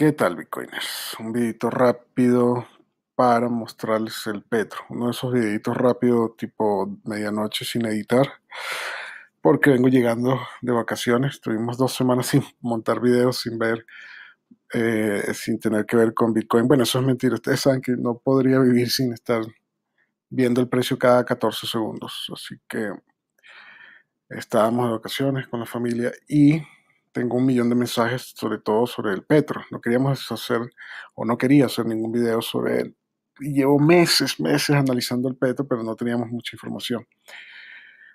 ¿Qué tal, Bitcoiners? Un videito rápido para mostrarles el Petro. Uno de esos videitos rápido tipo medianoche sin editar. Porque vengo llegando de vacaciones. Tuvimos dos semanas sin montar videos, sin ver, eh, sin tener que ver con Bitcoin. Bueno, eso es mentira. Ustedes saben que no podría vivir sin estar viendo el precio cada 14 segundos. Así que estábamos de vacaciones con la familia y tengo un millón de mensajes, sobre todo sobre el Petro. No queríamos hacer o no quería hacer ningún video sobre él. llevo meses, meses analizando el Petro, pero no teníamos mucha información.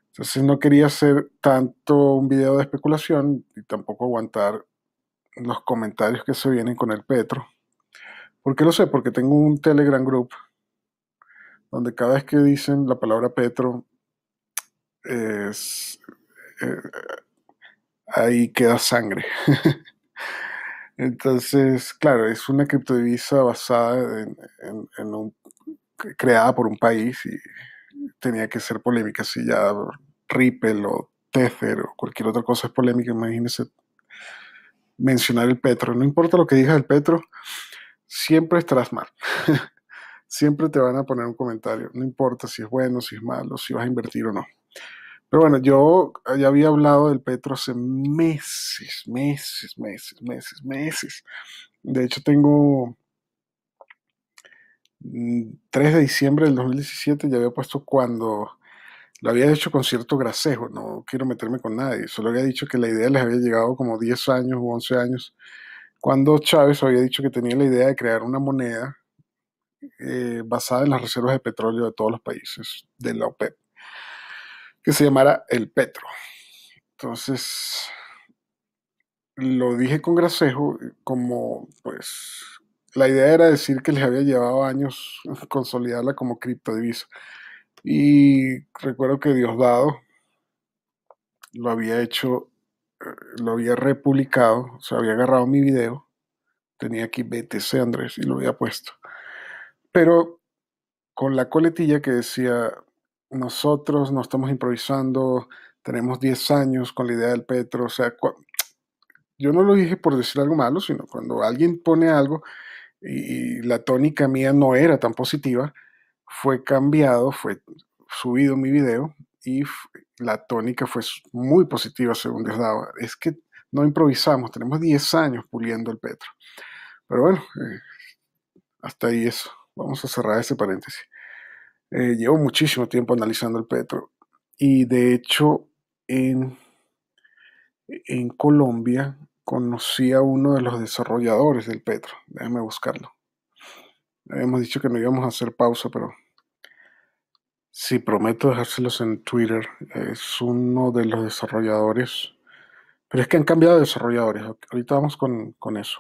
Entonces no quería hacer tanto un video de especulación y tampoco aguantar los comentarios que se vienen con el Petro. ¿Por qué lo sé? Porque tengo un Telegram group donde cada vez que dicen la palabra Petro, es, eh, ahí queda sangre. Entonces, claro, es una criptodivisa basada en, un, creada por un país y tenía que ser polémica. Si ya Ripple o Tether o cualquier otra cosa es polémica, imagínese mencionar el Petro. No importa lo que digas del Petro, siempre estarás mal. siempre te van a poner un comentario. No importa si es bueno, si es malo, si vas a invertir o no. Pero bueno, yo eh, ya había hablado del Petro hace meses, meses, meses, meses, meses. De hecho, tengo 3 mm, de diciembre del 2017, ya había puesto cuando lo había hecho con cierto gracejo, no quiero meterme con nadie, solo había dicho que la idea les había llegado como 10 años o 11 años, cuando Chávez había dicho que tenía la idea de crear una moneda eh, basada en las reservas de petróleo de todos los países de la OPEP. E que se llamara El Petro. Entonces, lo dije con gracejo, eh, como pues la idea era decir que les había llevado años consolidarla como criptodivisa. Y recuerdo que Diosdado lo había hecho, eh, lo había republicado, o sea, había agarrado mi video, tenía aquí BTC Andrés y lo había puesto. Pero con la coletilla que decía nosotros no estamos improvisando, tenemos 10 años con la idea del Petro, o sea, yo no lo dije por decir algo malo, sino cuando alguien pone algo y, la tónica mía no era tan positiva, fue cambiado, fue subido mi video y la tónica fue muy positiva según daba, Es que no improvisamos, tenemos 10 años puliendo el Petro. Pero bueno, eh, hasta ahí eso. Vamos a cerrar ese paréntesis. Eh, llevo muchísimo tiempo analizando el petro y de hecho en, en Colombia conocí a uno de los desarrolladores del petro. Déjame buscarlo. Habíamos dicho que no íbamos a hacer pausa, pero sí, prometo dejárselos en Twitter. Es uno de los desarrolladores. Pero es que han cambiado de desarrolladores. Ahorita vamos con, con eso.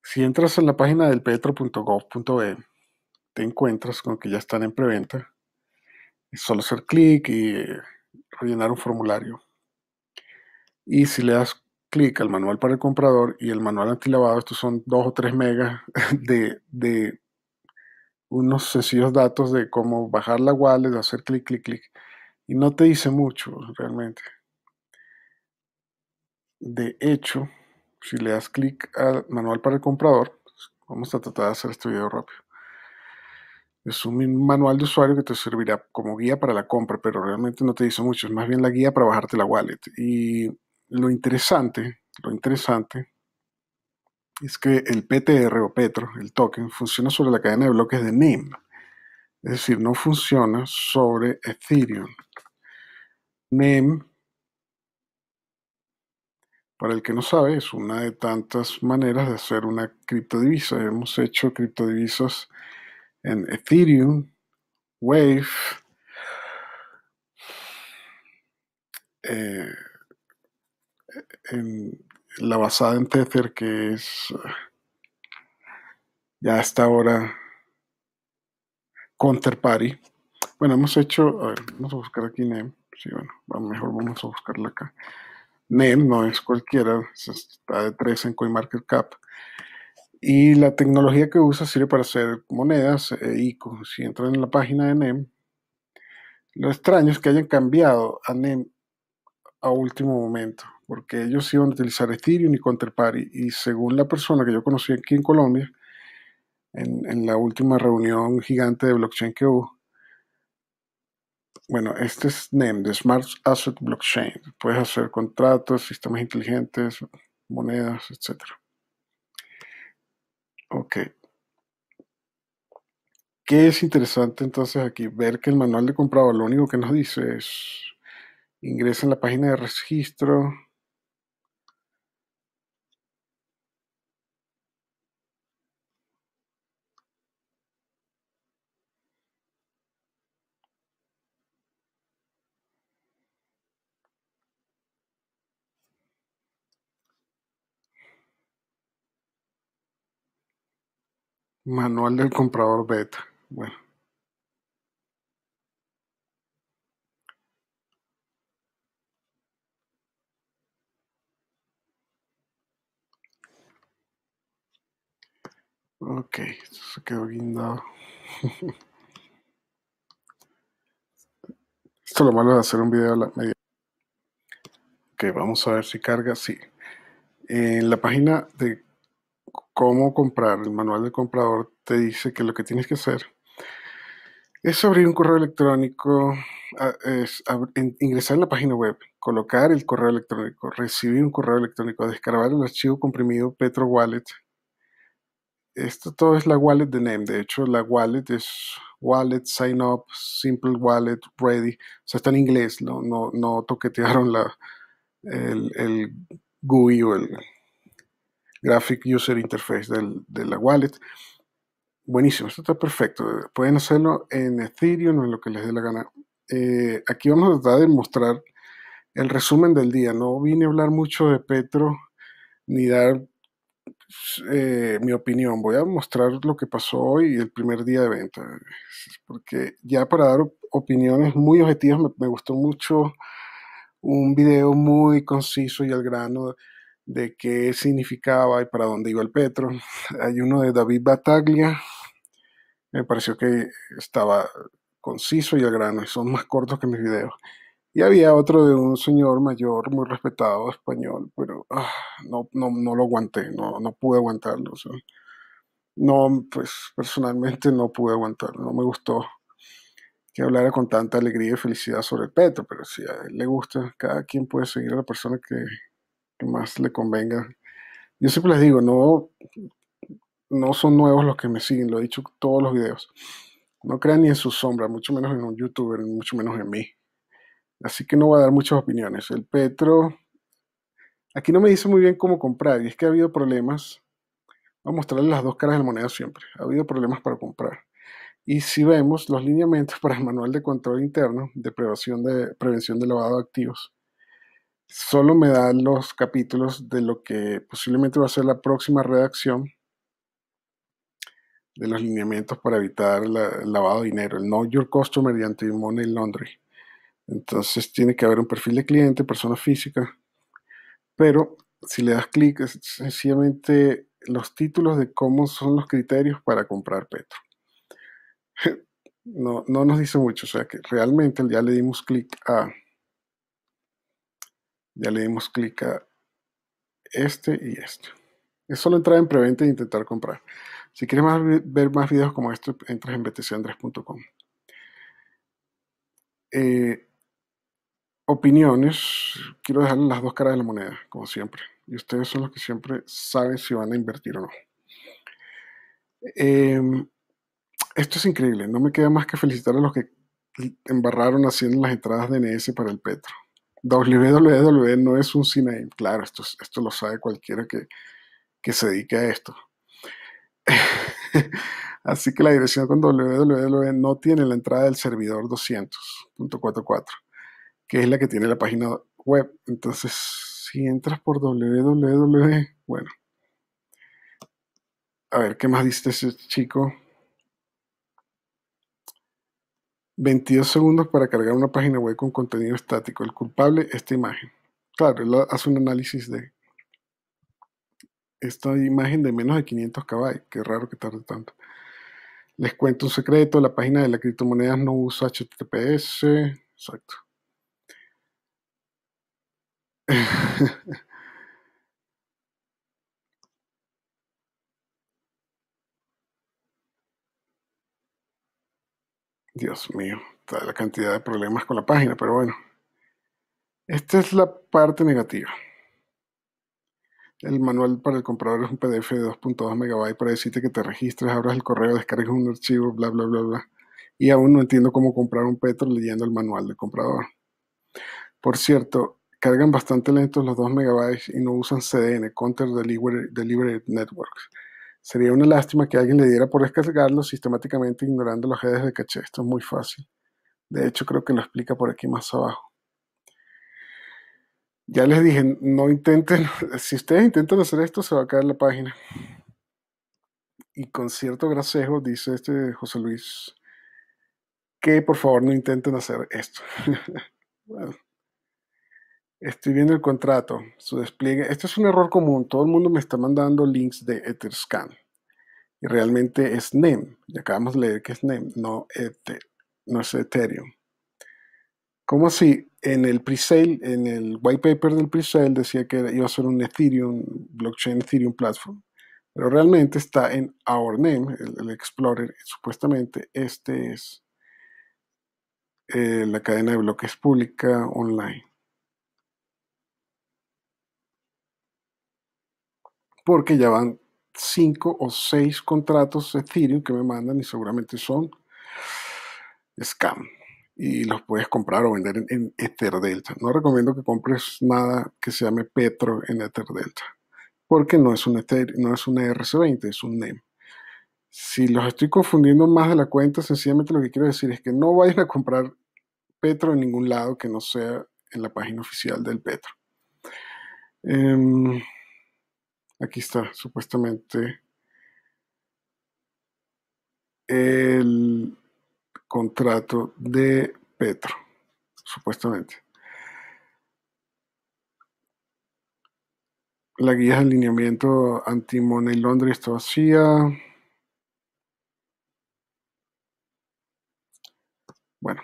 Si entras en la página del petro.gov.be, te encuentras con que ya están en preventa. solo hacer clic y rellenar un formulario. Y si le das clic al manual para el comprador y el manual antilavado, estos son 2 o 3 megas de, unos sencillos datos de cómo bajar la wallet, hacer clic, clic, clic. Y no te dice mucho realmente. De hecho, si le das clic al manual para el comprador, vamos a tratar de hacer este video rápido. Es un manual de usuario que te servirá como guía para la compra, pero realmente no te dice mucho. Es más bien la guía para bajarte la wallet. Y lo interesante, lo interesante es que el PTR o Petro, el token, funciona sobre la cadena de bloques de NEM Es decir, no funciona sobre Ethereum. NEM para el que no sabe, es una de tantas maneras de hacer una criptodivisa. Hemos hecho criptodivisas en Ethereum, Wave, eh, en la basada en Tether, que es ya hasta ahora Counterparty. Bueno, hemos hecho, a ver, vamos a buscar aquí NEM. Sí, bueno, mejor vamos a buscarla acá. NEM no es cualquiera, está de 3 en CoinMarketCap. Y la tecnología que usa sirve para hacer monedas eh, y Si entran en la página de NEM, lo extraño es que hayan cambiado a NEM a último momento, porque ellos iban a utilizar Ethereum y Counterparty. Y según la persona que yo conocí aquí en Colombia, en, la última reunión gigante de blockchain que hubo, bueno, este es NEM, de Smart Asset Blockchain. Puedes hacer contratos, sistemas inteligentes, monedas, etcétera. Ok. ¿Qué es interesante entonces aquí? Ver que el manual de comprado lo único que nos dice es ingresa en la página de registro Manual del comprador beta. Bueno. Ok, esto se quedó guindado. esto lo malo de hacer un video a la media. Ok, vamos a ver si carga. Sí. En la página de cómo comprar, el manual del comprador te dice que lo que tienes que hacer es abrir un correo electrónico, ingresar en la página web, colocar el correo electrónico, recibir un correo electrónico, descargar el archivo comprimido Petro Wallet. Esto todo es la wallet de Name. De hecho, la wallet es Wallet, Sign Up, Simple Wallet, Ready. O sea, está en inglés, no, no, no toquetearon la, el, el GUI o el, Graphic User Interface del, de la wallet. Buenísimo, esto está perfecto. Pueden hacerlo en Ethereum o en lo que les dé la gana. Eh, aquí vamos a tratar de mostrar el resumen del día. No vine a hablar mucho de Petro ni dar eh, mi opinión. Voy a mostrar lo que pasó hoy el primer día de venta. Porque ya para dar opiniones muy objetivas me gustó mucho un video muy conciso y al grano de qué significaba y para dónde iba el Petro. Hay uno de David Bataglia, me pareció que estaba conciso y al grano, y son más cortos que mis videos. Y había otro de un señor mayor, muy respetado, español, pero ah, no, no, lo aguanté, no, no pude aguantarlo. no, pues personalmente no pude aguantarlo, no me gustó que hablara con tanta alegría y felicidad sobre el Petro, pero si a él le gusta, cada quien puede seguir a la persona que, que más le convenga. Yo siempre les digo, no, no son nuevos los que me siguen, lo he dicho en todos los videos. No crean ni en su sombra, mucho menos en un youtuber, mucho menos en mí. Así que no voy a dar muchas opiniones. El Petro, aquí no me dice muy bien cómo comprar, y es que ha habido problemas. Voy a mostrarles las dos caras de la moneda siempre. Ha habido problemas para comprar. Y si vemos los lineamientos para el manual de control interno de de, prevención de lavado de activos, solo me da los capítulos de lo que posiblemente va a ser la próxima redacción de los lineamientos para evitar el lavado de dinero, el Know Your Customer mediante Anti-Money Laundry. Entonces tiene que haber un perfil de cliente, persona física, pero si le das clic, sencillamente los títulos de cómo son los criterios para comprar Petro. No, no nos dice mucho, o sea que realmente ya le dimos clic a ya le dimos clic a este y este. Es solo entrar en preventa e intentar comprar. Si quieres ver más videos como este, entras en btcandres.com. Eh, opiniones, quiero dejarles las dos caras de la moneda, como siempre. Y ustedes son los que siempre saben si van a invertir o no. Em, esto es increíble. No me queda más que felicitar a los que embarraron haciendo las entradas de NS para el Petro www e no es un cine, claro, esto, esto lo sabe cualquiera que, que se dedique a esto. Así que la dirección con www e no tiene la entrada del servidor 200.44, que es la que tiene la página web. Entonces, si entras por www, e, bueno. A ver, ¿qué más dice ese chico? 22 segundos para cargar una página web con contenido estático. El culpable, esta imagen. Claro, él hace un análisis de esta imagen de menos de 500 KB. Qué raro que tarde tanto. Les cuento un secreto, la página de la criptomonedas no usa HTTPS. Exacto. Dios mío, toda la cantidad de problemas con la página, pero bueno. Esta es la parte negativa. El manual para el comprador es un PDF de 2.2 MB para decirte que te registres, abras el correo, descargues un archivo, bla, bla, bla, bla. Y aún no entiendo cómo comprar un Petro leyendo el manual del comprador. Por cierto, cargan bastante lentos los 2 MB y no usan CDN, Counter Delivery, Delivery Network. Sería una lástima que alguien le diera por descargarlo sistemáticamente ignorando los redes de caché. Esto es muy fácil. De hecho, creo que lo explica por aquí más abajo. Ya les dije, no intenten, si ustedes intentan hacer esto, se va a caer la página. Y con cierto gracejo, dice este José Luis, que por favor no intenten hacer esto. bueno. Estoy viendo el contrato, su despliegue. Este es un error común. Todo el mundo me está mandando links de Etherscan. Y realmente es NEM. Y acabamos de leer que es NEM, no, no es Ethereum. Como así? en el presale, en el white paper del pre-sale decía que iba a ser un Ethereum, blockchain Ethereum platform. Pero realmente está en Our el, Explorer. Supuestamente este es eh, la cadena de bloques pública online. porque ya van cinco o seis contratos Ethereum que me mandan y seguramente son scam. Y los puedes comprar o vender en, EtherDelta. No recomiendo que compres nada que se llame Petro en EtherDelta, porque no es un, Ether, no es un ERC20, es un NEM. Si los estoy confundiendo más de la cuenta, sencillamente lo que quiero decir es que no vayan a comprar Petro en ningún lado que no sea en la página oficial del Petro. Em, Aquí está, supuestamente, el contrato de Petro, supuestamente. La guía de alineamiento anti y Londres está Bueno,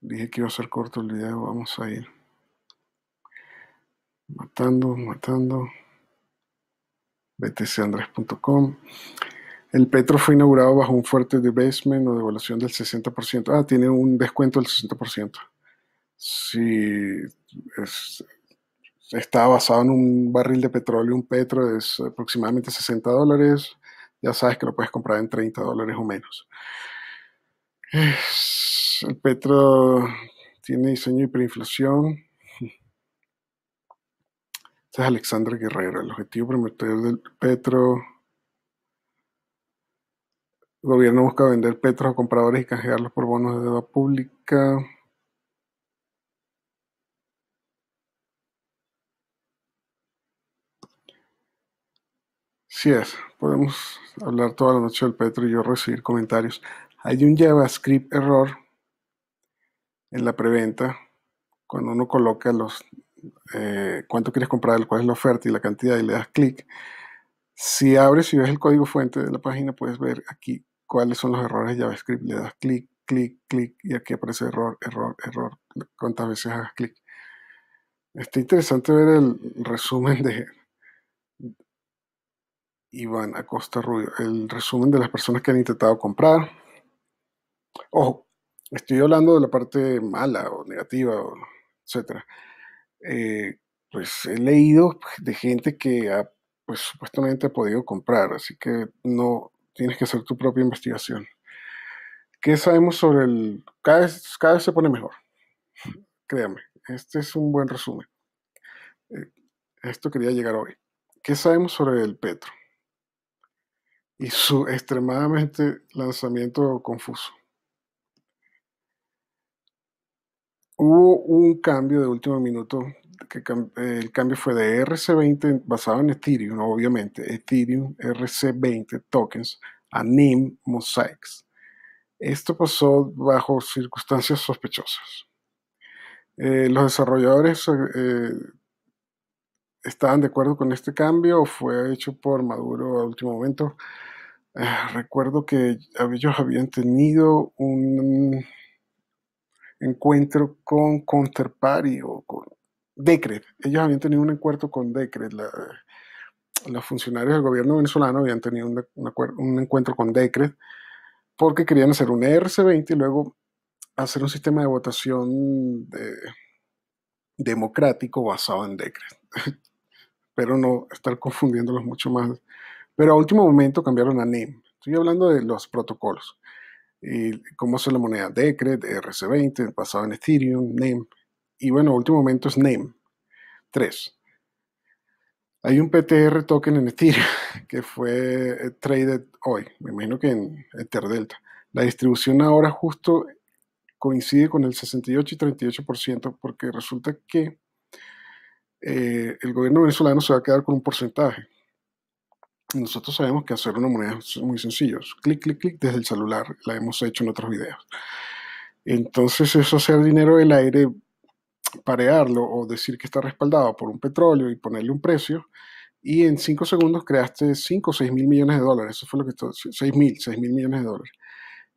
dije que iba a ser corto el video, vamos a ir matando, matando btcandres.com. El Petro fue inaugurado bajo un fuerte debasement o devaluación del 60%. Ah, tiene un descuento del 60%. Si está basado en un barril de petróleo, un Petro es aproximadamente 60 dólares. Ya sabes que lo puedes comprar en 30 dólares o menos. el Petro tiene diseño de hiperinflación. Este es Alexandra Guerrero. El objetivo prometedor del Petro. El gobierno busca vender Petro a compradores y canjearlos por bonos de deuda pública. Sí es, podemos hablar toda la noche del Petro y yo recibir comentarios. Hay un JavaScript error en la preventa cuando uno coloca los eh, cuánto quieres comprar, cuál es la oferta y la cantidad y le das clic. Si abres y ves el código fuente de la página, puedes ver aquí cuáles son los errores de JavaScript. Le das clic, clic, clic y aquí aparece error, error, error. Cuántas veces hagas clic. Está interesante ver el resumen de Iván Acosta Rubio, el resumen de las personas que han intentado comprar. Ojo, estoy hablando de la parte mala o negativa, o etcétera. Eh, pues he leído de gente que ha, pues, supuestamente ha podido comprar, así que no tienes que hacer tu propia investigación. ¿Qué sabemos sobre el... Cada vez, se pone mejor, créame, este es un buen resumen. Eh, esto quería llegar hoy. ¿Qué sabemos sobre el Petro? Y su extremadamente lanzamiento confuso. hubo un cambio de último minuto, que el cambio fue de RC20 basado en Ethereum, obviamente, Ethereum RC20 tokens a NIM Mosaics. Esto pasó bajo circunstancias sospechosas. Eh, los desarrolladores eh, eh, estaban de acuerdo con este cambio, o fue hecho por Maduro a último momento. recuerdo que ellos habían tenido un, encuentro con Counterparty o con Decred. Ellos habían tenido un encuentro con Decred. los funcionarios del gobierno venezolano habían tenido un, encuentro con Decred porque querían hacer un ERC-20 y luego hacer un sistema de votación de, democrático basado en Decred. Pero no estar confundiéndolos mucho más. Pero a último momento cambiaron a NEM. Estoy hablando de los protocolos cómo hacer la moneda Decred, rc 20 pasado en Ethereum, NEM. Y bueno, último momento es NEM 3. Hay un PTR token en Ethereum que fue eh, traded hoy, me imagino que en Delta. La distribución ahora justo coincide con el 68 y 38% porque resulta que eh, el gobierno venezolano se va a quedar con un porcentaje nosotros sabemos que hacer una moneda es muy sencillo. Clic, clic, clic desde el celular. La hemos hecho en otros videos. Entonces eso hacer dinero del aire, parearlo o decir que está respaldado por un petróleo y ponerle un precio. Y en 5 segundos creaste 5 o 6 mil millones de dólares. Eso fue lo que... 6 mil, 6 mil millones de dólares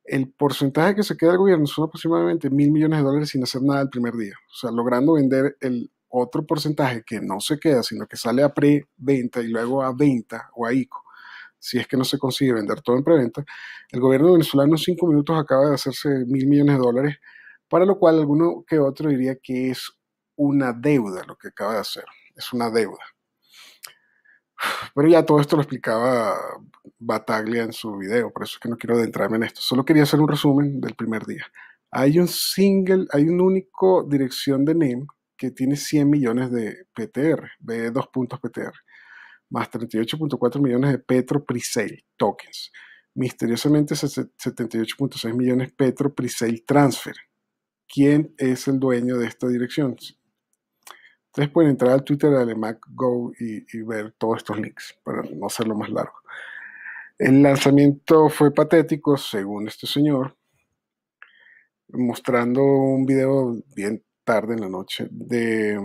el porcentaje que se queda el gobierno son aproximadamente mil millones de dólares sin hacer nada el primer día, o sea, logrando vender el otro porcentaje que no se queda, sino que sale a preventa y luego a venta o a ICO, si es que no se consigue vender todo en preventa, el gobierno venezolano en cinco minutos acaba de hacerse mil millones de dólares, para lo cual alguno que otro diría que es una deuda lo que acaba de hacer, es una deuda. Pero ya todo esto lo explicaba Bataglia en su video, por eso es que no quiero adentrarme en esto. Solo quería hacer un resumen del primer día. Hay un single, hay un único dirección de name que tiene 100 millones de PTR, b 2 PTR, más 38.4 millones de Petro Presale tokens. Misteriosamente 78.6 millones Petro Presale Transfer. ¿Quién es el dueño de esta dirección? Ustedes pueden entrar al Twitter de Alemac Go y, y ver todos estos links para no hacerlo más largo. El lanzamiento fue patético, según este señor, mostrando un video bien tarde en la noche de,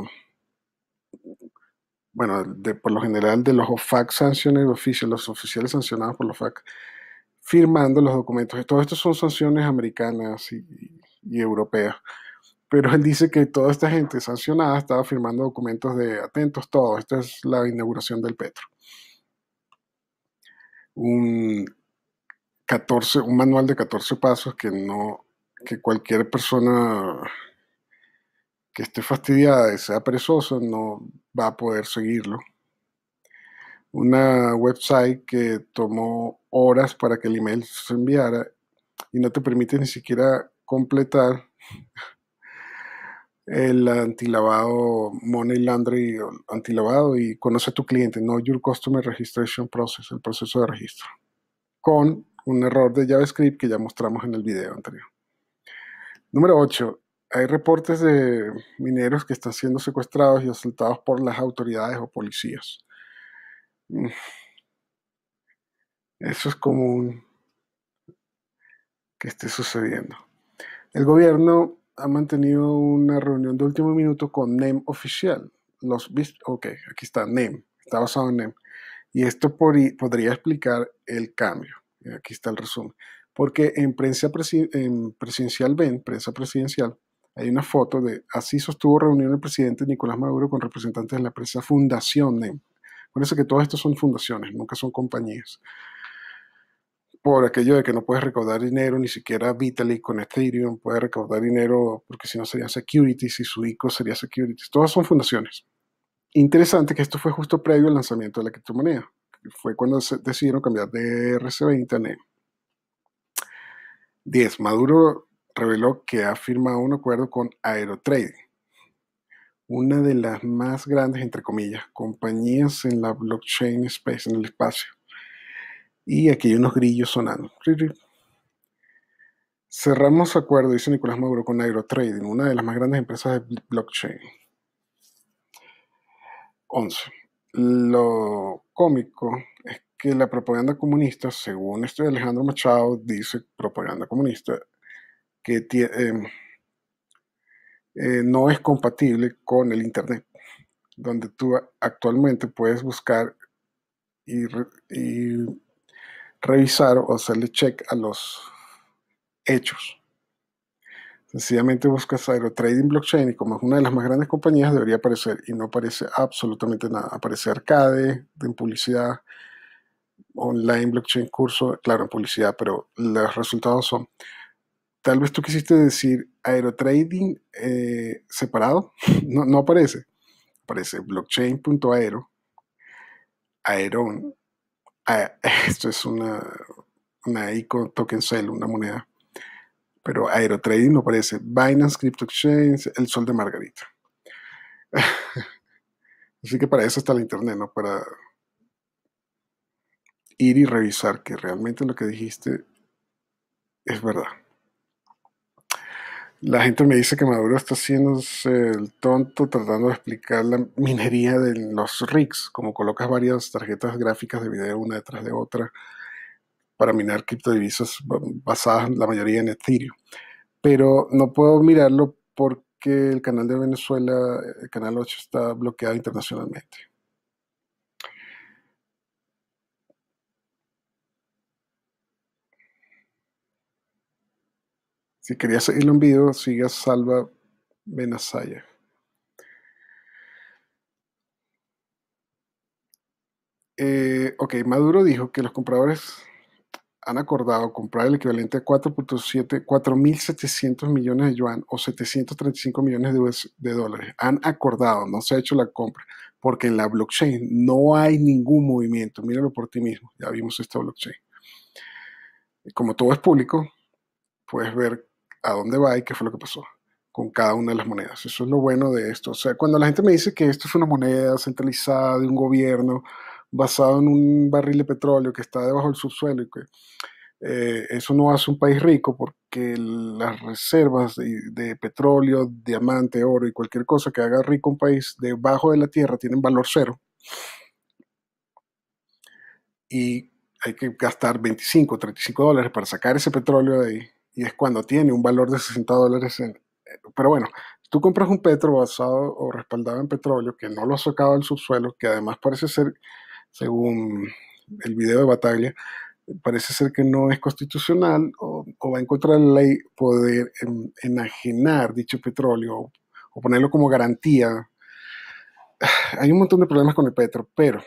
bueno, de, por lo general de los OFAC sanciones, oficiales los oficiales sancionados por los OFAC, firmando los documentos. Todo esto son sanciones americanas y, europeas. Pero él dice que toda esta gente sancionada estaba firmando documentos de atentos, todo. Esta es la inauguración del Petro. Un, 14, un manual de 14 pasos que no que cualquier persona que esté fastidiada y sea perezosa no va a poder seguirlo. Una website que tomó horas para que el email se enviara y no te permite ni siquiera completar el antilavado Money Laundry antilavado y conoce a tu cliente, no Your Customer Registration Process, el proceso de registro, con un error de JavaScript que ya mostramos en el video anterior. Número 8 hay reportes de mineros que están siendo secuestrados y asaltados por las autoridades o policías. Mm. Eso es común que esté sucediendo. El gobierno ha mantenido una reunión de último minuto con NEM oficial. Los, ok, aquí está NEM, está basado en NEM. Y esto podría explicar el cambio. Aquí está el resumen. Porque en prensa, en presidencial ven, prensa presidencial, hay una foto de, así sostuvo reunión el presidente Nicolás Maduro con representantes de la empresa Fundación NEM. Por eso que todos estos son fundaciones, nunca son compañías. Por aquello de que no puedes recaudar dinero, ni siquiera Vitalik con Ethereum puede recaudar dinero, porque si no serían securities y su ICO sería securities. Todas son fundaciones. Interesante que esto fue justo previo al lanzamiento de la criptomoneda, fue cuando decidieron cambiar de RC20 a NEM. 10. Maduro reveló que ha firmado un acuerdo con Aerotrade, una de las más grandes, entre comillas, compañías en la blockchain space, en el espacio. Y aquí hay unos grillos sonando. Cerramos acuerdo, dice Nicolás Maduro, con Aerotrading, una de las más grandes empresas de blockchain. 11. Lo cómico es que la propaganda comunista, según este Alejandro Machado, dice propaganda comunista, que eh, eh, no es compatible con el Internet, donde tú actualmente puedes buscar y, revisar o hacerle check a los hechos. Sencillamente buscas AeroTrading Blockchain y como es una de las más grandes compañías debería aparecer y no aparece absolutamente nada. Aparece Arcade en publicidad, Online Blockchain Curso, claro, en publicidad, pero los resultados son tal vez tú quisiste decir aerotrading eh, separado. No, no aparece. Aparece blockchain.aero, aeron. Ah, esto es una, una ICO token sale, una moneda. Pero aerotrading no aparece. Binance Crypto Exchange, el sol de Margarita. Así que para eso está el internet, ¿no? Para ir y revisar que realmente lo que dijiste es verdad. La gente me dice que Maduro está haciéndose el tonto tratando de explicar la minería de los RICs, como colocas varias tarjetas gráficas de video una detrás de otra para minar criptodivisas basadas la mayoría en Ethereum. Pero no puedo mirarlo porque el canal de Venezuela, el canal 8, está bloqueado internacionalmente. Si querías seguirlo en video, siga Salva Benazaya. Eh, ok, Maduro dijo que los compradores han acordado comprar el equivalente a 4.700 millones de yuan o 735 millones de, de dólares. Han acordado, no se ha hecho la compra, porque en la blockchain no hay ningún movimiento. Míralo por ti mismo, ya vimos esta blockchain. Como todo es público, puedes ver a dónde va y qué fue lo que pasó con cada una de las monedas. Eso es lo bueno de esto. O sea, cuando la gente me dice que esto es una moneda centralizada de un gobierno basado en un barril de petróleo que está debajo del subsuelo que eh, eso no hace un país rico porque las reservas de, petróleo, diamante, oro y cualquier cosa que haga rico un país debajo de la tierra tienen valor cero. Y hay que gastar 25, 35 dólares para sacar ese petróleo de ahí y es cuando tiene un valor de 60 dólares. En, pero bueno, tú compras un petro basado o respaldado en petróleo que no lo ha sacado del subsuelo, que además parece ser, según el video de Bataglia, parece ser que no es constitucional o, va a encontrar la ley poder enajenar dicho petróleo o ponerlo como garantía. Hay un montón de problemas con el petróleo, pero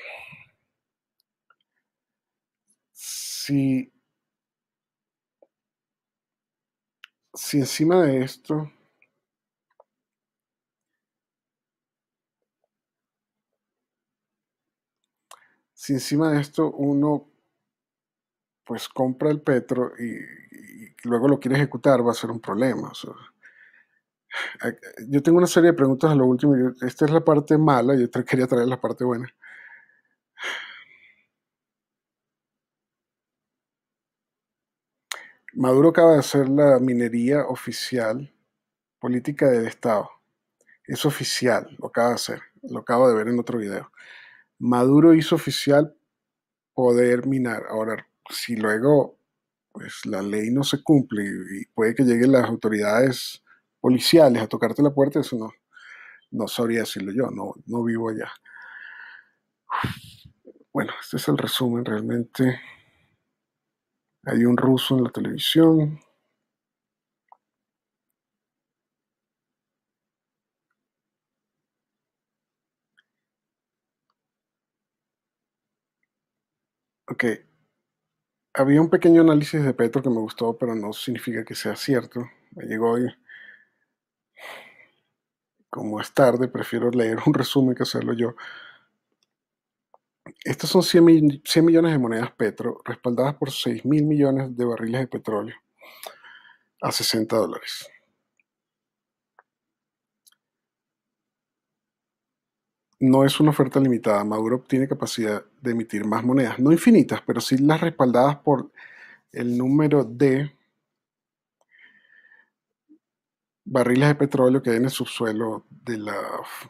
si si encima de esto si encima de esto uno pues compra el petro y, luego lo quiere ejecutar va a ser un problema. yo tengo una serie de preguntas a lo último. Esta es la parte mala, y yo quería traer la parte buena. Maduro acaba de hacer la minería oficial política del Estado. Es oficial, lo acaba de hacer, lo acabo de ver en otro video. Maduro hizo oficial poder minar. Ahora, si luego pues, la ley no se cumple y puede que lleguen las autoridades policiales a tocarte la puerta, eso no, no sabría decirlo yo, no, no vivo allá. Bueno, este es el resumen realmente. Hay un ruso en la televisión. Ok. Había un pequeño análisis de Petro que me gustó, pero no significa que sea cierto. Me llegó hoy. Como es tarde, prefiero leer un resumen que hacerlo yo. Estas son 100, millones de monedas petro, respaldadas por 6 mil millones de barriles de petróleo a 60 dólares. no es una oferta limitada. Maduro tiene capacidad de emitir más monedas, no infinitas, pero sí las respaldadas por el número de barriles de petróleo que hay en el subsuelo de la,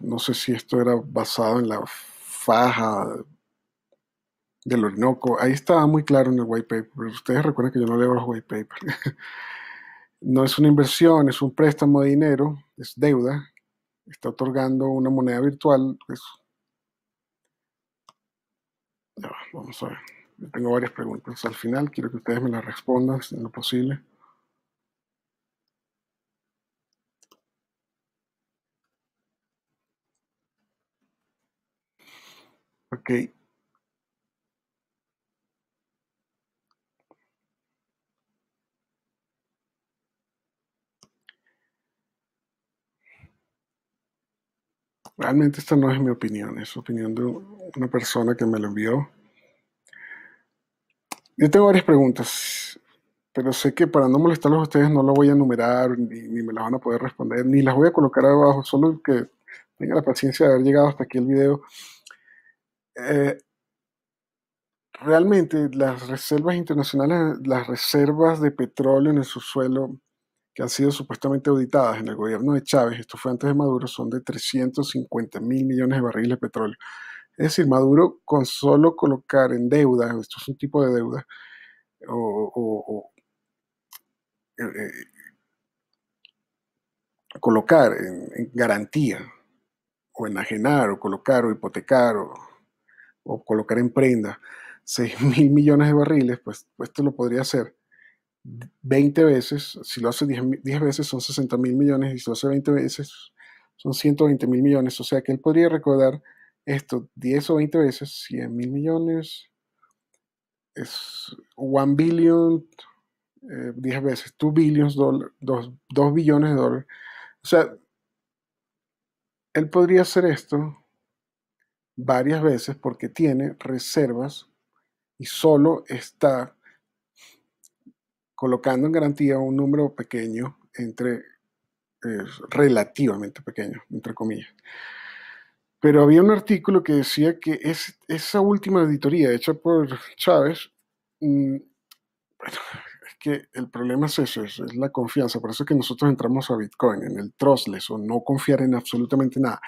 no sé si esto era basado en la faja del Orinoco. Ahí estaba muy claro en el white paper. Ustedes recuerdan que yo no leo los white papers. no es una inversión, es un préstamo de dinero, es deuda. Está otorgando una moneda virtual. Pues. vamos a ver. tengo varias preguntas al final. Quiero que ustedes me las respondan en lo posible. Ok, Realmente esta no es mi opinión, es opinión de una persona que me lo envió. Yo tengo varias preguntas, pero sé que para no molestarlos a ustedes no lo voy a enumerar, ni, me las van a poder responder, ni las voy a colocar abajo, solo que tenga la paciencia de haber llegado hasta aquí el video. Eh, realmente las reservas internacionales, las reservas de petróleo en el subsuelo que han sido supuestamente auditadas en el gobierno de Chávez, esto fue antes de Maduro, son de 350 mil millones de barriles de petróleo. Es decir, Maduro con solo colocar en deuda, esto es un tipo de deuda, o, eh, eh, colocar en, garantía, o enajenar, o colocar, o hipotecar, o, colocar en prenda 6 mil millones de barriles, pues, pues esto lo podría hacer 20 veces, si lo hace 10, veces son 60 mil millones y si lo hace 20 veces son 120 mil millones. O sea que él podría recordar esto 10 o 20 veces, 100 mil millones, es 1 billion, 10 eh, veces, 2 billions, 2, 2 billones de dólares. O sea, él podría hacer esto varias veces porque tiene reservas y solo está colocando en garantía un número pequeño, entre, relativamente pequeño, entre comillas. Pero había un artículo que decía que es, esa última auditoría hecha por Chávez, mm, bueno, es que el problema es eso, es, la confianza. Por eso es que nosotros entramos a Bitcoin, en el trustless o no confiar en absolutamente nada.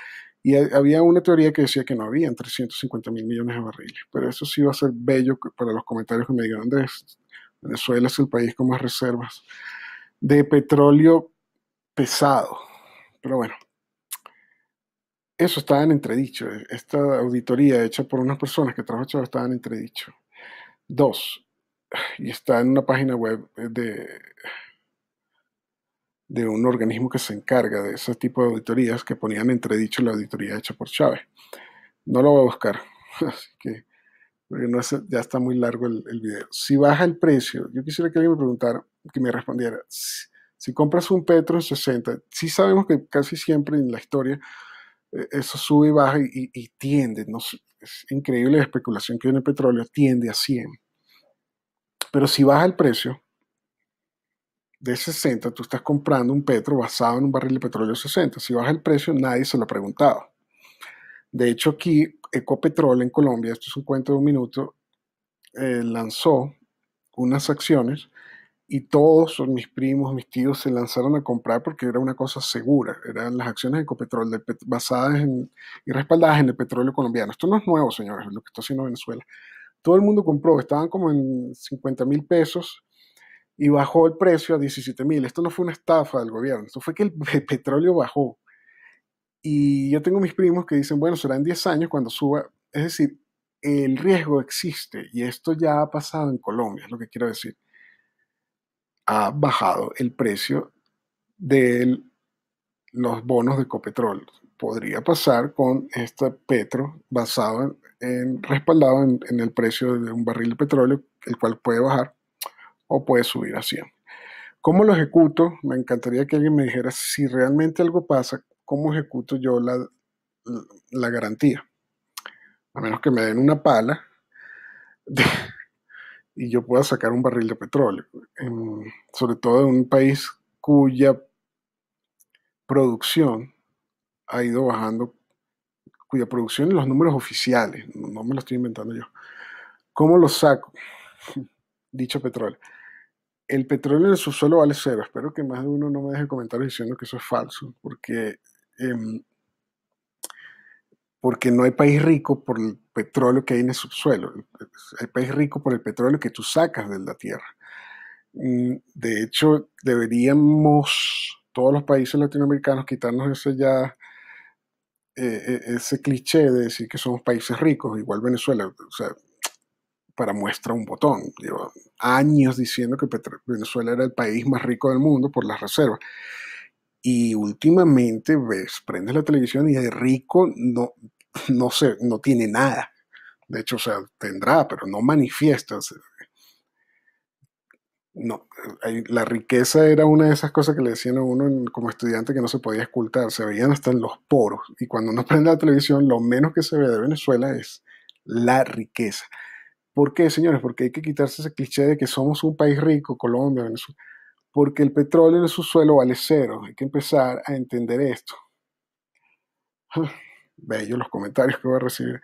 Y había una teoría que decía que no habían 350 mil millones de barriles, pero eso sí va a ser bello para los comentarios que me digan, Andrés, Venezuela es el país con más reservas de petróleo pesado. Pero bueno, eso estaba en entredicho. Esta auditoría hecha por unas personas que Chávez estaba en entredicho. Dos, y está en una página web de, de un organismo que se encarga de ese tipo de auditorías que ponían entredicho la auditoría hecha por Chávez. No lo voy a buscar, así que porque no es, ya está muy largo el, video. Si baja el precio, yo quisiera que alguien me preguntara, que me respondiera, si, compras un Petro de 60, si sabemos que casi siempre en la historia eh, eso sube y baja y, tiende, no, es increíble la especulación que hay en petróleo, tiende a 100. Pero si baja el precio de 60, tú estás comprando un Petro basado en un barril de petróleo 60. Si baja el precio, nadie se lo ha preguntado. De hecho, aquí Ecopetrol en Colombia, esto es un cuento de un minuto, eh, lanzó unas acciones y todos mis primos, mis tíos se lanzaron a comprar porque era una cosa segura. Eran las acciones de Ecopetrol basadas y respaldadas en el petróleo colombiano. Esto no es nuevo, señores, lo que está haciendo Venezuela. Todo el mundo compró, estaban como en 50 mil pesos y bajó el precio a 17 mil. Esto no fue una estafa del gobierno, esto fue que el petróleo bajó. Y yo tengo mis primos que dicen, bueno, serán 10 años cuando suba. Es decir, el riesgo existe y esto ya ha pasado en Colombia, es lo que quiero decir. Ha bajado el precio de los bonos de Copetrol. Podría pasar con este petro basado en, respaldado en, el precio de un barril de petróleo, el cual puede bajar o puede subir a 100. ¿Cómo lo ejecuto? Me encantaría que alguien me dijera si realmente algo pasa, ¿cómo ejecuto yo la, garantía? A menos que me den una pala y yo pueda sacar un barril de petróleo, sobre todo en un país cuya producción ha ido bajando, cuya producción en los números oficiales, no me lo estoy inventando yo, ¿cómo lo saco? Dicho petróleo. El petróleo en el subsuelo vale cero. Espero que más de uno no me deje comentar diciendo que eso es falso, porque Em, porque no hay país rico por el petróleo que hay en el subsuelo, hay país rico por el petróleo que tú sacas de la tierra. Mm, de hecho, deberíamos todos los países latinoamericanos quitarnos ese ya eh, e, ese cliché de decir que somos países ricos, igual Venezuela, o sea, para muestra un botón. lleva años diciendo que Venezuela era el país más rico del mundo por las reservas. Y últimamente ves, prendes la televisión y el rico no, no, no tiene nada. De hecho, o sea, tendrá, pero no manifiesta. No, la riqueza era una de esas cosas que le decían a uno como estudiante que no se podía escultar, se veían hasta en los poros. Y cuando uno prende la televisión, lo menos que se ve de Venezuela es la riqueza. ¿Por qué, señores? Porque hay que quitarse ese cliché de que somos un país rico, Colombia, Venezuela porque el petróleo en su suelo vale cero. Hay que empezar a entender esto. Ah, Bellos los comentarios que voy a recibir.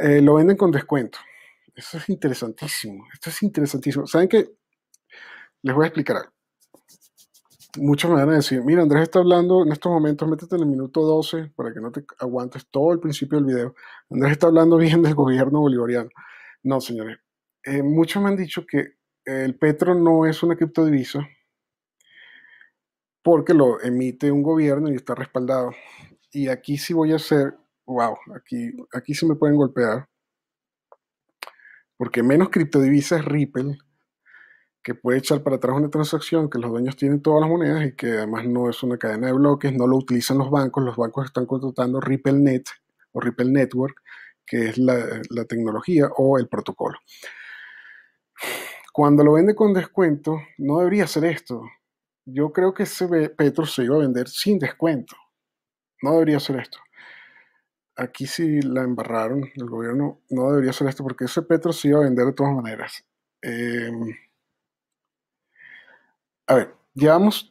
Eh, lo venden con descuento. Eso es interesantísimo. Esto es interesantísimo. ¿Saben qué? Les voy a explicar algo. Muchos me van a decir, mira, Andrés está hablando en estos momentos, métete en el minuto 12 para que no te aguantes todo el principio del video. Andrés está hablando bien del gobierno bolivariano. No, señores. Eh, muchos me han dicho que el petro no es una criptodivisa, porque lo emite un gobierno y está respaldado. Y aquí sí voy a hacer, wow, aquí, aquí sí me pueden golpear, porque menos criptodivisas Ripple, que puede echar para atrás una transacción, que los dueños tienen todas las monedas y que además no es una cadena de bloques, no lo utilizan los bancos, los bancos están contratando Ripple Net o Ripple Network, que es la, la tecnología o el protocolo. Cuando lo vende con descuento, no debería ser esto, yo creo que ese Petro se iba a vender sin descuento. No debería ser esto. Aquí sí la embarraron, el gobierno no debería ser esto porque ese Petro se iba a vender de todas maneras. Em, a ver, llevamos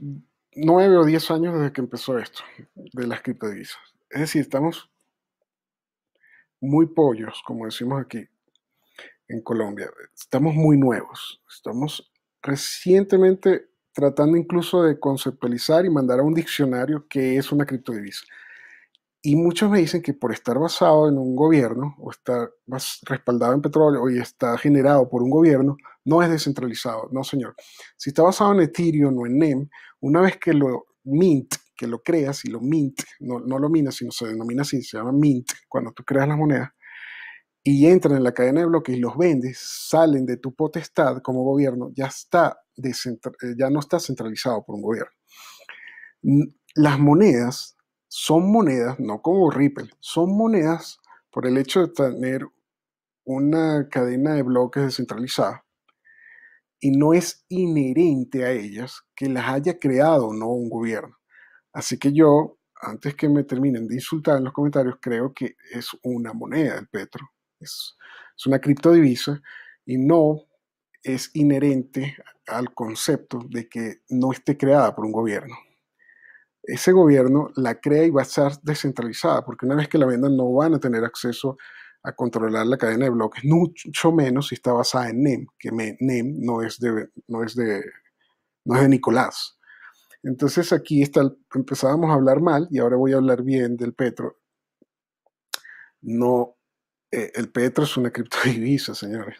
nueve o diez años desde que empezó esto de las criptodivisas. Es decir, estamos muy pollos, como decimos aquí en Colombia. Estamos muy nuevos. Estamos recientemente tratando incluso de conceptualizar y mandar a un diccionario qué es una criptodivisa. Y muchos me dicen que por estar basado en un gobierno, o estar respaldado en petróleo, y está generado por un gobierno, no es descentralizado. No, señor. Si está basado en Ethereum o en NEM, una vez que lo mint, que lo creas y lo mint, no, no lo minas, sino se denomina así, se llama mint, cuando tú creas las monedas, y entran en la cadena de bloques y los vendes, salen de tu potestad como gobierno, ya, está eh, ya no está centralizado por un gobierno. Las monedas son monedas, no como Ripple, son monedas por el hecho de tener una cadena de bloques descentralizada y no es inherente a ellas que las haya creado o no un gobierno. Así que yo, antes que me terminen de insultar en los comentarios, creo que es una moneda el Petro, es, una criptodivisa y no es inherente al concepto de que no esté creada por un gobierno. Ese gobierno la crea y va a estar descentralizada, porque una vez que la vendan no van a tener acceso a controlar la cadena de bloques, mucho menos si está basada en NEM, que NEM no es, de, no, es de, no es de Nicolás. Entonces aquí está, empezábamos a hablar mal y ahora voy a hablar bien del Petro. No, eh, el Petro es una criptodivisa, señores.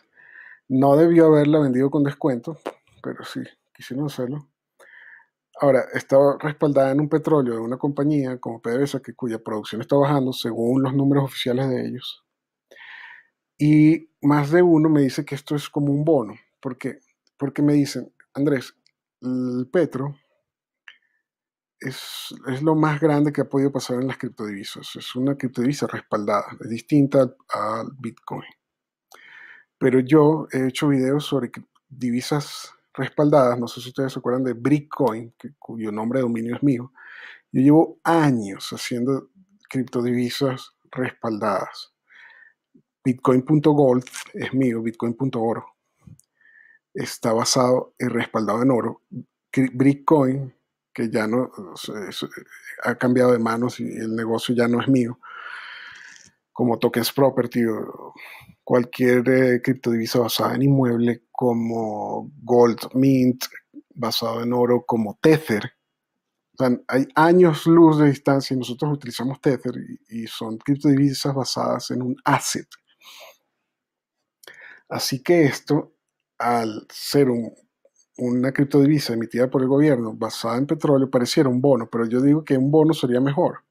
No debió haberla vendido con descuento, pero sí, quisieron hacerlo. Ahora, está respaldada en un petróleo de una compañía como PDVSA, que, cuya producción está bajando según los números oficiales de ellos. Y más de uno me dice que esto es como un bono. ¿Por Porque me dicen, Andrés, el Petro es, lo más grande que ha podido pasar en las criptodivisas. Es una criptodivisa respaldada, es distinta al, Bitcoin. Pero yo he hecho videos sobre divisas respaldadas, no sé si ustedes se acuerdan de Bitcoin, cuyo nombre de dominio es mío. Yo llevo años haciendo criptodivisas respaldadas. Bitcoin.gold es mío, Bitcoin.oro está basado y respaldado en oro. Bitcoin que ya no ha cambiado de manos y el negocio ya no es mío, como Tokens Property o cualquier eh, criptodivisa basada en inmueble, como Gold Mint, basado en oro, como Tether. hay años luz de distancia y nosotros utilizamos Tether y, y son criptodivisas basadas en un asset. Así que esto, al ser un una criptodivisa emitida por el gobierno basada en petróleo pareciera un bono, pero yo digo que un bono sería mejor,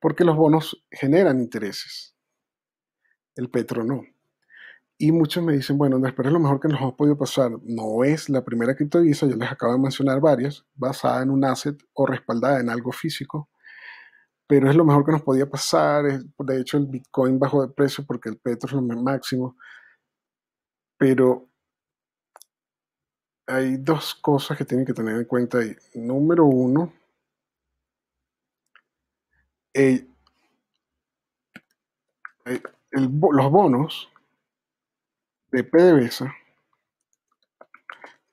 porque los bonos generan intereses, el petro no. Y muchos me dicen, bueno, no, pero es lo mejor que nos ha podido pasar. No es la primera criptodivisa, yo les acabo de mencionar varias, basada en un asset o respaldada en algo físico, pero es lo mejor que nos podía pasar. De hecho, el Bitcoin bajo de precio porque el petro es lo máximo. Pero hay dos cosas que tienen que tener en cuenta ahí. Número uno, los bonos de PDVSA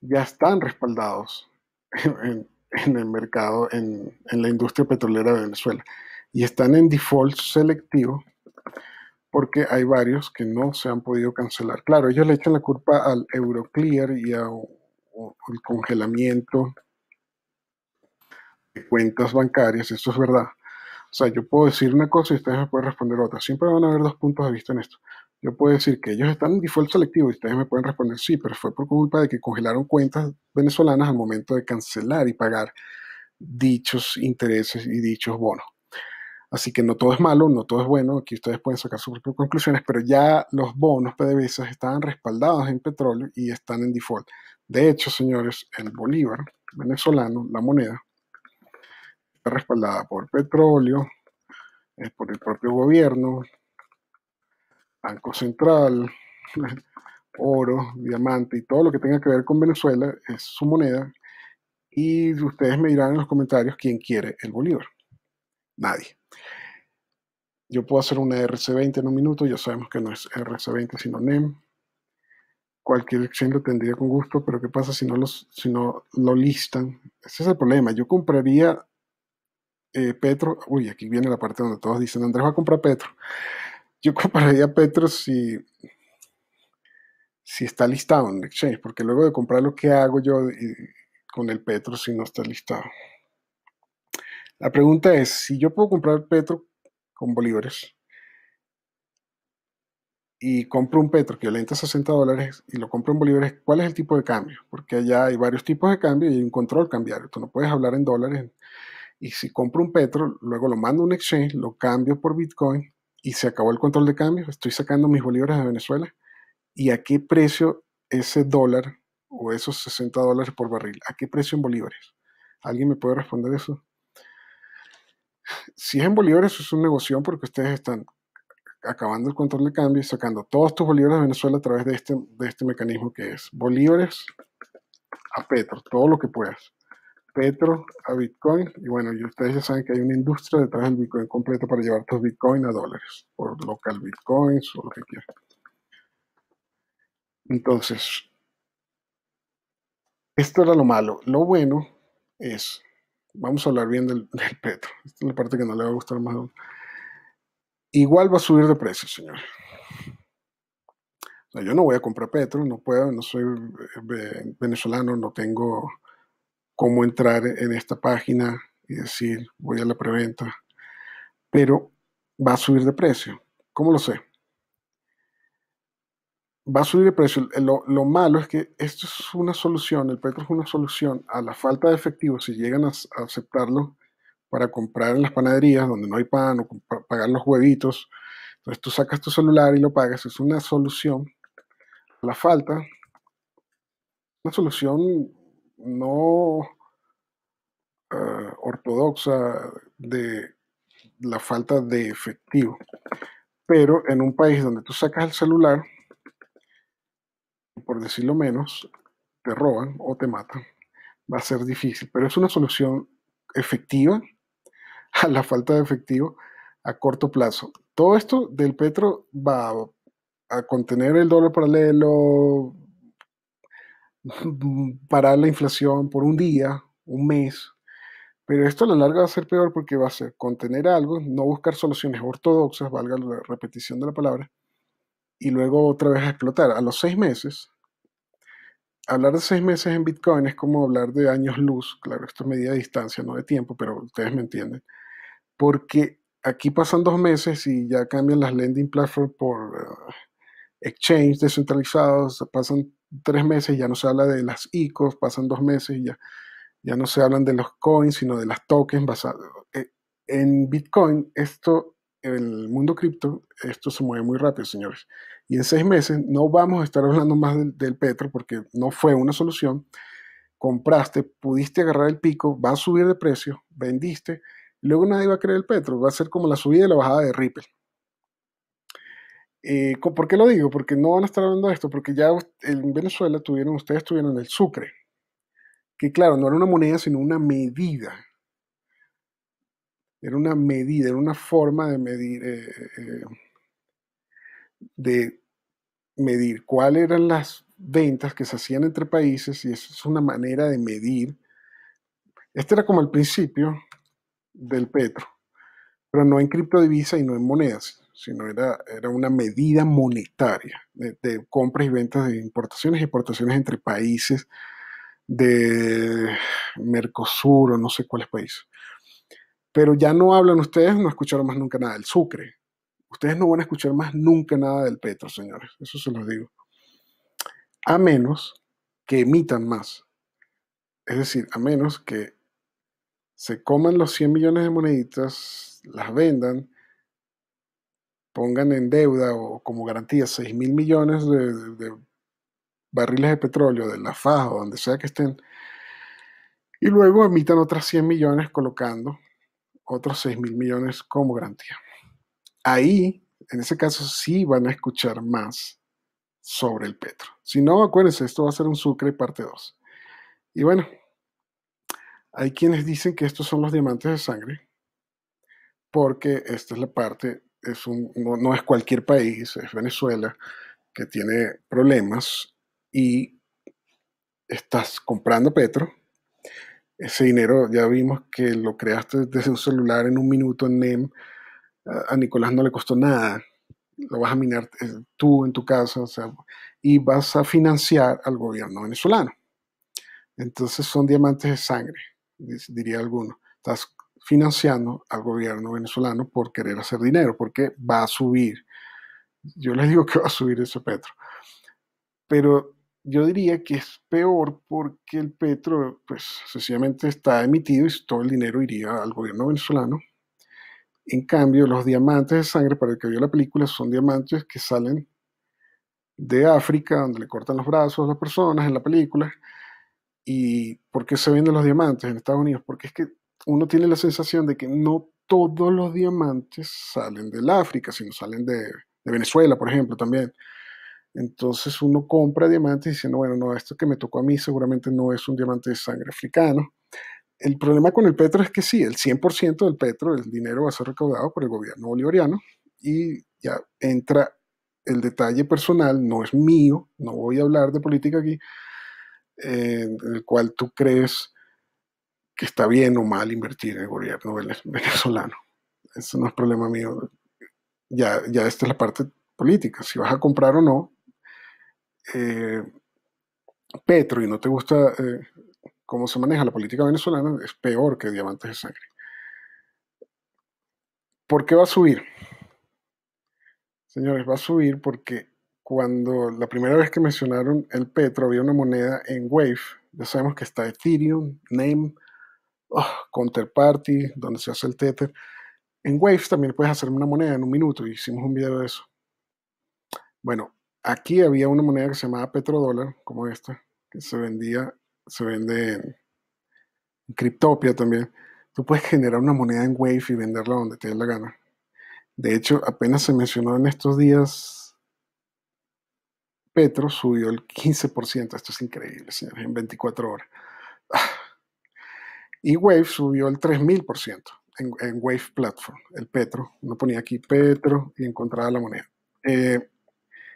ya están respaldados en, el mercado, en, en la industria petrolera de Venezuela. Y están en default selectivo porque hay varios que no se han podido cancelar. Claro, ellos le echan la culpa al Euroclear y a el congelamiento de cuentas bancarias, eso es verdad. O sea, yo puedo decir una cosa y ustedes me pueden responder otra. Siempre van a haber dos puntos de vista en esto. Yo puedo decir que ellos están en default selectivo y ustedes me pueden responder sí, pero fue por culpa de que congelaron cuentas venezolanas al momento de cancelar y pagar dichos intereses y dichos bonos. Así que no todo es malo, no todo es bueno, aquí ustedes pueden sacar sus propias conclusiones, pero ya los bonos PDVSA estaban respaldados en petróleo y están en default. De hecho, señores, el bolívar venezolano, la moneda, está respaldada por petróleo, es por el propio gobierno, Banco Central, oro, diamante y todo lo que tenga que ver con Venezuela es su moneda. Y ustedes me dirán en los comentarios quién quiere el bolívar. Nadie. Yo puedo hacer una RC20 en un minuto, ya sabemos que no es RC20 sino NEM cualquier exchange lo tendría con gusto, pero ¿qué pasa si no, los, si no lo listan? Ese es el problema. Yo compraría eh, Petro. Uy, aquí viene la parte donde todos dicen, Andrés va a comprar Petro. Yo compraría Petro si, si está listado en el exchange, porque luego de comprarlo, ¿qué hago yo con el Petro si no está listado. La pregunta es, si yo puedo comprar Petro con bolívares, y compro un petro que a 60 dólares y lo compro en bolívares, ¿cuál es el tipo de cambio? Porque allá hay varios tipos de cambio y hay un control cambiario. Tú no puedes hablar en dólares. Y si compro un petro, luego lo mando a un exchange, lo cambio por Bitcoin y se acabó el control de cambio. Estoy sacando mis bolívares de Venezuela. ¿Y a qué precio ese dólar o esos 60 dólares por barril? ¿A qué precio en bolívares? ¿Alguien me puede responder eso? Si es en bolívares, es un negocio porque ustedes están acabando el control de cambio y sacando todos tus bolívares de Venezuela a través de este, de este mecanismo que es bolívares a Petro, todo lo que puedas. Petro a Bitcoin. Y bueno, ustedes ya saben que hay una industria detrás del Bitcoin completo para llevar tus Bitcoin a dólares, por local Bitcoins, o lo que quieras. Entonces, esto era lo malo. Lo bueno es, vamos a hablar bien del, Petro. Esta es la parte que no le va a gustar más igual va a subir de precio, señor. yo no voy a comprar Petro, no puedo, no soy eh, venezolano, no tengo cómo entrar en esta página y decir voy a la preventa, pero va a subir de precio. ¿Cómo lo sé? Va a subir de precio. Lo, malo es que esto es una solución, el Petro es una solución a la falta de efectivo, si llegan a aceptarlo para comprar en las panaderías donde no hay pan o pagar los huevitos. Entonces tú sacas tu celular y lo pagas. Es una solución a la falta. Una solución no ah, ortodoxa de la falta de efectivo. Pero en un país donde tú sacas el celular, por decirlo menos, te roban o te matan, va a ser difícil. Pero es una solución efectiva a la falta de efectivo a corto plazo. Todo esto del petro va a contener el dólar paralelo, mm, parar la inflación por un día, un mes, pero esto a la larga va a ser peor porque va a ser contener algo, no buscar soluciones ortodoxas, valga la repetición de la palabra, y luego otra vez explotar. A los seis meses, hablar de seis meses en Bitcoin es como hablar de años luz, claro, esto es medida de distancia, no de tiempo, pero ustedes me entienden porque aquí pasan dos meses y ya cambian las lending platforms por eh, exchange descentralizados, pasan tres meses, ya no se habla de las ICOs, pasan dos meses y ya, ya no se hablan de los coins, sino de las tokens basadas. Eh, en Bitcoin, esto, en el mundo cripto, esto se mueve muy rápido, señores. Y en seis meses no vamos a estar hablando más del, del petro porque no fue una solución. Compraste, pudiste agarrar el pico, va a subir de precio, vendiste luego nadie va a creer el Petro, va a ser como la subida y la bajada de Ripple. Eh, ¿Por qué lo digo? Porque no van a estar hablando de esto, porque ya en Venezuela tuvieron, ustedes tuvieron el sucre, que claro, no era una moneda, sino una medida. Era una medida, era una forma de medir, eh, eh, de medir cuáles eran las ventas que se hacían entre países, y eso es una manera de medir. Este era como el principio del petro, pero no en criptodivisa y no en monedas, sino era, era una medida monetaria de, de compras y ventas de importaciones y exportaciones entre países de Mercosur o no sé cuáles países. Pero ya no hablan ustedes, no escucharon más nunca nada del Sucre. Ustedes no van a escuchar más nunca nada del Petro, señores. Eso se los digo. A menos que emitan más. Es decir, a menos que se coman los 100 millones de moneditas, las vendan, pongan en deuda o como garantía 6 mil millones de, barriles de petróleo de la o donde sea que estén, y luego emitan otras 100 millones colocando otros 6 mil millones como garantía. Ahí, en ese caso, sí van a escuchar más sobre el petro. Si no, acuérdense, esto va a ser un Sucre parte 2. Y bueno, hay quienes dicen que estos son los diamantes de sangre, porque esta es la parte, es un, no, es cualquier país, es Venezuela, que tiene problemas y estás comprando Petro. Ese dinero ya vimos que lo creaste desde un celular en un minuto en NEM. A Nicolás no le costó nada. Lo vas a minar eh, tú en tu casa o sea, y vas a financiar al gobierno venezolano. Entonces son diamantes de sangre diría alguno, estás financiando al gobierno venezolano por querer hacer dinero, porque va a subir. Yo les digo que va a subir ese petro. Pero yo diría que es peor porque el petro, pues, sencillamente está emitido y todo el dinero iría al gobierno venezolano. En cambio, los diamantes de sangre, para el que vio la película, son diamantes que salen de África, donde le cortan los brazos a las personas en la película, ¿Y por qué se venden los diamantes en Estados Unidos? Porque es que uno tiene la sensación de que no todos los diamantes salen del África, sino salen de, Venezuela, por ejemplo, también. Entonces uno compra diamantes diciendo, bueno, no, esto que me tocó a mí seguramente no es un diamante de sangre africano. El problema con el petro es que sí, el 100% del petro, el dinero va a ser recaudado por el gobierno bolivariano y ya entra el detalle personal, no es mío, no voy a hablar de política aquí, en el cual tú crees que está bien o mal invertir en el gobierno venezolano. Eso no es problema mío. Ya, ya esta es la parte política, si vas a comprar o no. Eh, Petro, y no te gusta eh, cómo se maneja la política venezolana, es peor que diamantes de sangre. ¿Por qué va a subir? Señores, va a subir porque cuando la primera vez que mencionaron el Petro había una moneda en Wave, ya sabemos que está Ethereum, Name, oh, Counterparty, donde se hace el Tether. En Wave también puedes hacer una moneda en un minuto, hicimos un video de eso. Bueno, aquí había una moneda que se llamaba Petrodólar, como esta, que se vendía, se vende en, en Cryptopia también. Tú puedes generar una moneda en Wave y venderla donde te dé la gana. De hecho, apenas se mencionó en estos días Petro subió el 15%, esto es increíble, señores, en 24 horas. Y Wave subió el 3000% en, en, Wave Platform, el Petro. Uno ponía aquí Petro y encontraba la moneda. Eh,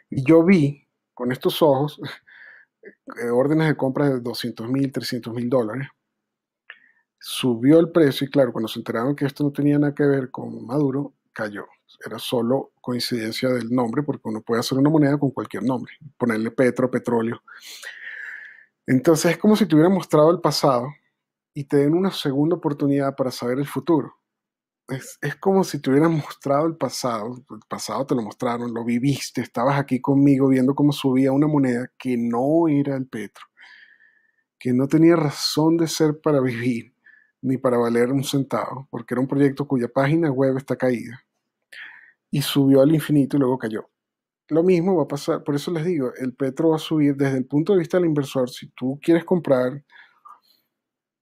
y yo vi con estos ojos eh, órdenes de compra de 200 mil, 300 mil dólares. Subió el precio y claro, cuando se enteraron que esto no tenía nada que ver con Maduro, cayó era solo coincidencia del nombre, porque uno puede hacer una moneda con cualquier nombre, ponerle petro, petróleo. Entonces es como si te hubieran mostrado el pasado y te den una segunda oportunidad para saber el futuro. Es, como si te hubieran mostrado el pasado, el pasado te lo mostraron, lo viviste, estabas aquí conmigo viendo cómo subía una moneda que no era el petro, que no tenía razón de ser para vivir ni para valer un centavo, porque era un proyecto cuya página web está caída, y subió al infinito y luego cayó. Lo mismo va a pasar, por eso les digo, el petro va a subir desde el punto de vista del inversor. Si tú quieres comprar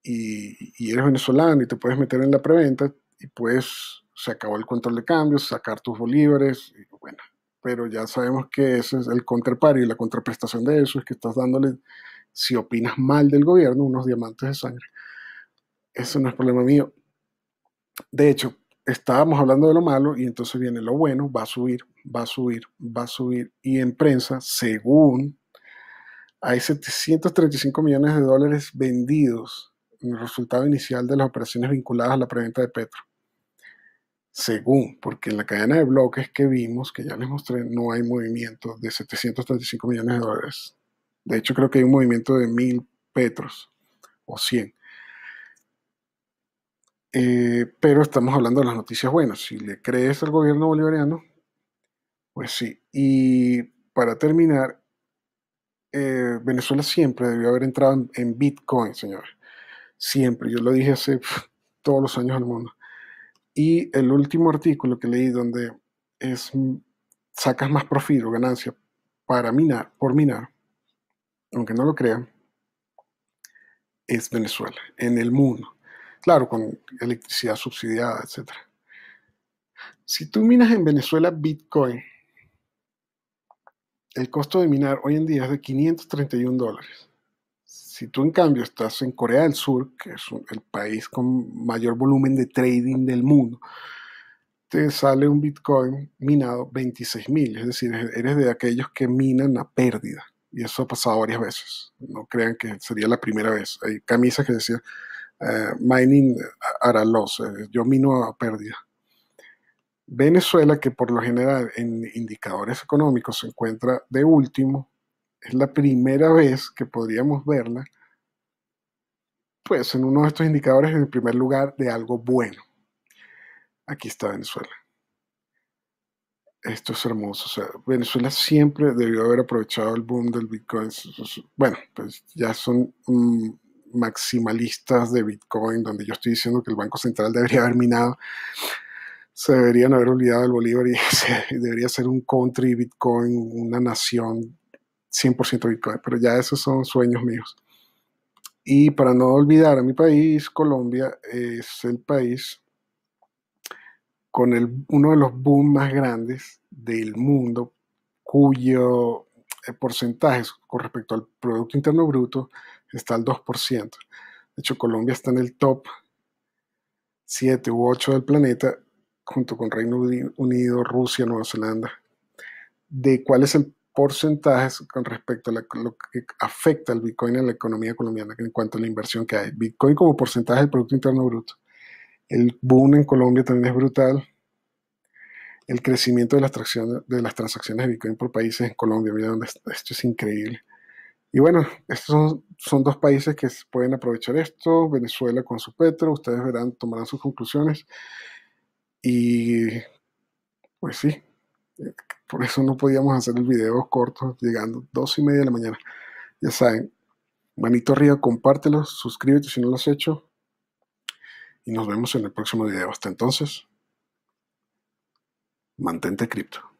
y, eres venezolano y te puedes meter en la preventa y puedes, se acabó el control de cambios, sacar tus bolívares, bueno, pero ya sabemos que ese es el counterparty y la contraprestación de eso es que estás dándole, si opinas mal del gobierno, unos diamantes de sangre. Eso no es problema mío. De hecho, estábamos hablando de lo malo y entonces viene lo bueno, va a subir, va a subir, va a subir. Y en prensa, según, hay 735 millones de dólares vendidos en el resultado inicial de las operaciones vinculadas a la preventa de Petro. Según, porque en la cadena de bloques que vimos, que ya les mostré, no hay movimiento de 735 millones de dólares. De hecho, creo que hay un movimiento de mil petros o 100. Eh, pero estamos hablando de las noticias buenas. Si le crees al gobierno bolivariano, pues sí. Y para terminar, eh, Venezuela siempre debió haber entrado en, Bitcoin, señores. Siempre. Yo lo dije hace todos los años al mundo. Y el último artículo que leí donde es sacas más profilo, ganancia para minar, por minar, aunque no lo crean, es Venezuela, en el mundo. Claro, con electricidad subsidiada, etc. Si tú minas en Venezuela Bitcoin, el costo de minar hoy en día es de 531 dólares. Si tú en cambio estás en Corea del Sur, que es el país con mayor volumen de trading del mundo, te sale un Bitcoin minado 26 mil, es decir, eres de aquellos que minan a pérdida. Y eso ha pasado varias veces. No crean que sería la primera vez. Hay camisas que decían eh, mining a los, eh, yo mino a pérdida. Venezuela, que por lo general en indicadores económicos se encuentra de último, es la primera vez que podríamos verla, pues en uno de estos indicadores en el primer lugar de algo bueno. Aquí está Venezuela. Esto es hermoso. sea, Venezuela siempre debió haber aprovechado el boom del Bitcoin. Bueno, pues ya son mm, maximalistas de Bitcoin, donde yo estoy diciendo que el Banco Central debería haber minado, se deberían haber olvidado del Bolívar y debería ser un country Bitcoin, una nación 100% Bitcoin, pero ya esos son sueños míos. Y para no olvidar a mi país, Colombia es el país con el, uno de los boom más grandes del mundo, cuyo eh, porcentaje con respecto al Producto Interno Bruto está al 2%. De hecho, Colombia está en el top 7 u 8 del planeta, junto con Reino Unido, Rusia, Nueva Zelanda, de cuál es el porcentaje con respecto a lo que afecta al Bitcoin a la economía colombiana en cuanto a la inversión que hay. Bitcoin como porcentaje del Producto Interno Bruto. El boom en Colombia también es brutal. El crecimiento de las, de las transacciones de Bitcoin por países en Colombia, mira, esto es increíble. Y bueno, estos son, dos países que pueden aprovechar esto. Venezuela con su petro, ustedes verán, tomarán sus conclusiones. Y pues sí, eh, por eso no podíamos hacer el video corto, llegando dos y media de la mañana. Ya saben, manito arriba, compártelo, suscríbete si no lo has hecho. Y nos vemos en el próximo video. Hasta entonces, mantente cripto.